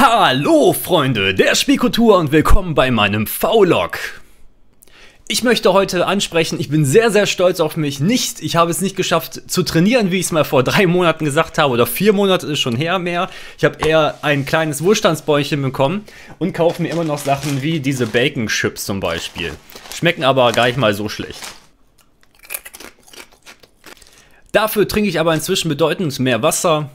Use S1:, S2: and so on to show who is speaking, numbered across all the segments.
S1: Hallo Freunde der Spielkultur und willkommen bei meinem V-Log. Ich möchte heute ansprechen, ich bin sehr, sehr stolz auf mich. Nicht, ich habe es nicht geschafft zu trainieren, wie ich es mal vor drei Monaten gesagt habe, oder vier Monate ist schon her mehr. Ich habe eher ein kleines Wohlstandsbäuchchen bekommen und kaufe mir immer noch Sachen wie diese Bacon Chips zum Beispiel. Schmecken aber gar nicht mal so schlecht. Dafür trinke ich aber inzwischen bedeutend mehr Wasser,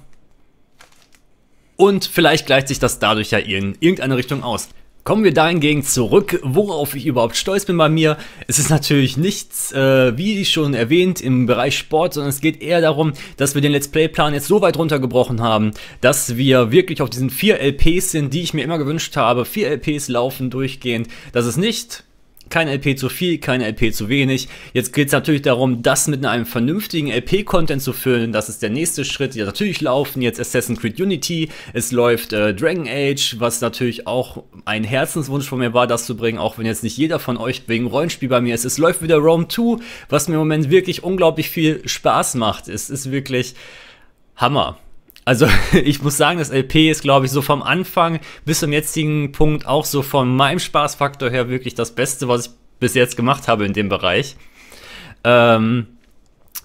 S1: und vielleicht gleicht sich das dadurch ja in irgendeine Richtung aus. Kommen wir dahingegen zurück, worauf ich überhaupt stolz bin bei mir. Es ist natürlich nichts, äh, wie schon erwähnt, im Bereich Sport, sondern es geht eher darum, dass wir den Let's Play-Plan jetzt so weit runtergebrochen haben, dass wir wirklich auf diesen vier LPs sind, die ich mir immer gewünscht habe. Vier LPs laufen durchgehend, dass es nicht kein LP zu viel, kein LP zu wenig. Jetzt geht es natürlich darum, das mit einem vernünftigen LP-Content zu füllen. Das ist der nächste Schritt. Ja, natürlich laufen jetzt Assassin's Creed Unity, es läuft äh, Dragon Age, was natürlich auch ein Herzenswunsch von mir war, das zu bringen, auch wenn jetzt nicht jeder von euch wegen Rollenspiel bei mir ist. Es läuft wieder Rome 2, was mir im Moment wirklich unglaublich viel Spaß macht. Es ist wirklich Hammer. Also ich muss sagen, das LP ist, glaube ich, so vom Anfang bis zum jetzigen Punkt auch so von meinem Spaßfaktor her wirklich das Beste, was ich bis jetzt gemacht habe in dem Bereich. Ähm,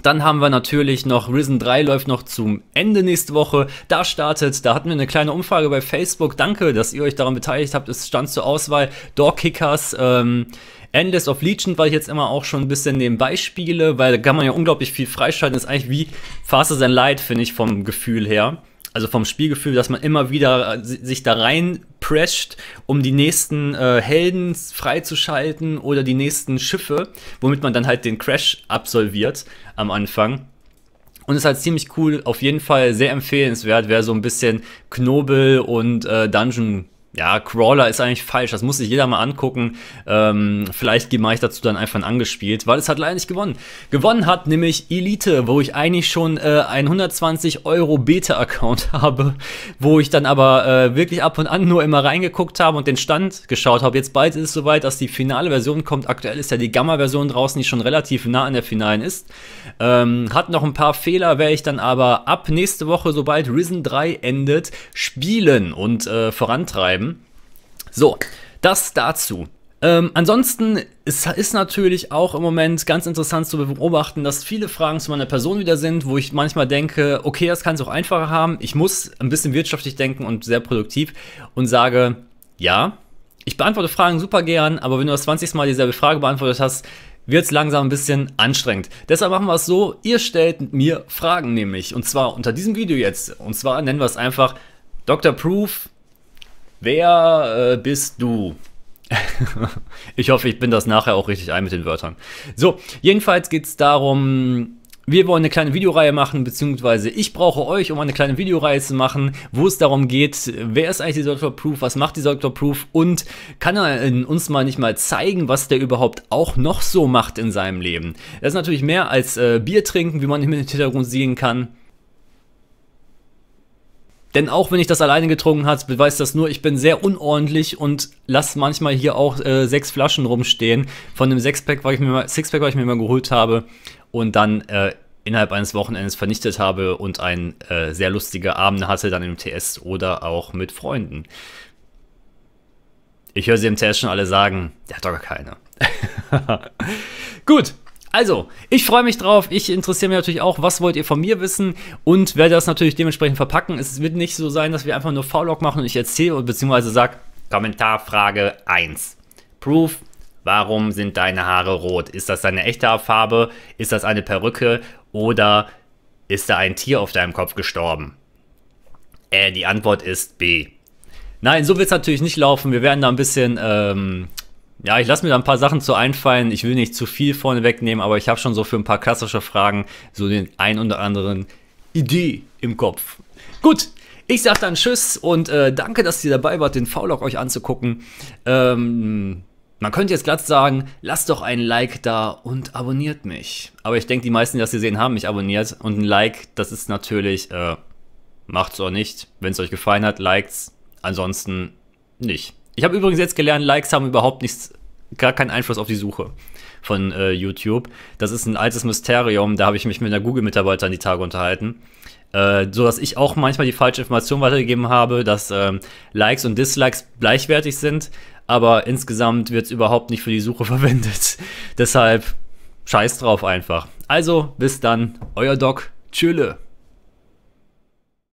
S1: dann haben wir natürlich noch Risen 3 läuft noch zum Ende nächste Woche. Da startet, da hatten wir eine kleine Umfrage bei Facebook. Danke, dass ihr euch daran beteiligt habt. Es stand zur Auswahl Kickers. ähm, Endless of Legion, war ich jetzt immer auch schon ein bisschen nebenbei spiele, weil da kann man ja unglaublich viel freischalten. Das ist eigentlich wie Faster Than Light, finde ich, vom Gefühl her also vom Spielgefühl, dass man immer wieder äh, sich da reinprescht, um die nächsten äh, Helden freizuschalten oder die nächsten Schiffe, womit man dann halt den Crash absolviert am Anfang. Und es ist halt ziemlich cool, auf jeden Fall sehr empfehlenswert, wer so ein bisschen Knobel und äh, Dungeon ja, Crawler ist eigentlich falsch. Das muss sich jeder mal angucken. Ähm, vielleicht mache ich dazu dann einfach ein angespielt, weil es hat leider nicht gewonnen. Gewonnen hat nämlich Elite, wo ich eigentlich schon äh, einen 120 Euro Beta-Account habe, wo ich dann aber äh, wirklich ab und an nur immer reingeguckt habe und den Stand geschaut habe. Jetzt bald ist es soweit, dass die finale Version kommt. Aktuell ist ja die Gamma-Version draußen, die schon relativ nah an der finalen ist. Ähm, hat noch ein paar Fehler, werde ich dann aber ab nächste Woche, sobald Risen 3 endet, spielen und äh, vorantreiben. So, das dazu. Ähm, ansonsten ist, ist natürlich auch im Moment ganz interessant zu beobachten, dass viele Fragen zu meiner Person wieder sind, wo ich manchmal denke, okay, das kann es auch einfacher haben. Ich muss ein bisschen wirtschaftlich denken und sehr produktiv und sage, ja, ich beantworte Fragen super gern, aber wenn du das 20. Mal dieselbe Frage beantwortet hast, wird es langsam ein bisschen anstrengend. Deshalb machen wir es so, ihr stellt mir Fragen nämlich. Und zwar unter diesem Video jetzt. Und zwar nennen wir es einfach Dr. Proof Wer äh, bist du? ich hoffe, ich bin das nachher auch richtig ein mit den Wörtern. So, jedenfalls geht es darum, wir wollen eine kleine Videoreihe machen, beziehungsweise ich brauche euch, um eine kleine Videoreihe zu machen, wo es darum geht, wer ist eigentlich die Software Proof, was macht die Software Proof und kann er uns mal nicht mal zeigen, was der überhaupt auch noch so macht in seinem Leben. Das ist natürlich mehr als äh, Bier trinken, wie man im Hintergrund sehen kann. Denn auch wenn ich das alleine getrunken habe, beweist das nur, ich bin sehr unordentlich und lasse manchmal hier auch äh, sechs Flaschen rumstehen von dem Sixpack, was ich mir mal, Sixpack, was ich mir mal geholt habe und dann äh, innerhalb eines Wochenendes vernichtet habe und ein äh, sehr lustiger Abend hatte dann im TS oder auch mit Freunden. Ich höre sie im TS schon alle sagen, der hat doch gar keine. Gut, also, ich freue mich drauf. Ich interessiere mich natürlich auch, was wollt ihr von mir wissen und werde das natürlich dementsprechend verpacken. Es wird nicht so sein, dass wir einfach nur V-Log machen und ich erzähle und beziehungsweise sage, Kommentarfrage 1. Proof, warum sind deine Haare rot? Ist das deine echte Haarfarbe? Ist das eine Perücke? Oder ist da ein Tier auf deinem Kopf gestorben? Äh, die Antwort ist B. Nein, so wird es natürlich nicht laufen. Wir werden da ein bisschen ähm, ja, ich lasse mir da ein paar Sachen zu einfallen. Ich will nicht zu viel vorne wegnehmen, aber ich habe schon so für ein paar klassische Fragen so den ein oder anderen Idee im Kopf. Gut, ich sage dann Tschüss und äh, danke, dass ihr dabei wart, den Vlog euch anzugucken. Ähm, man könnte jetzt glatt sagen, lasst doch ein Like da und abonniert mich. Aber ich denke, die meisten, die das gesehen haben, mich abonniert. Und ein Like, das ist natürlich, äh, macht's auch nicht. Wenn es euch gefallen hat, liked's. Ansonsten nicht. Ich habe übrigens jetzt gelernt, Likes haben überhaupt nichts, gar keinen Einfluss auf die Suche von äh, YouTube. Das ist ein altes Mysterium, da habe ich mich mit einer Google-Mitarbeiterin die Tage unterhalten. Äh, so dass ich auch manchmal die falsche Information weitergegeben habe, dass ähm, Likes und Dislikes gleichwertig sind, aber insgesamt wird es überhaupt nicht für die Suche verwendet. Deshalb scheiß drauf einfach. Also, bis dann, euer Doc, Tschüss.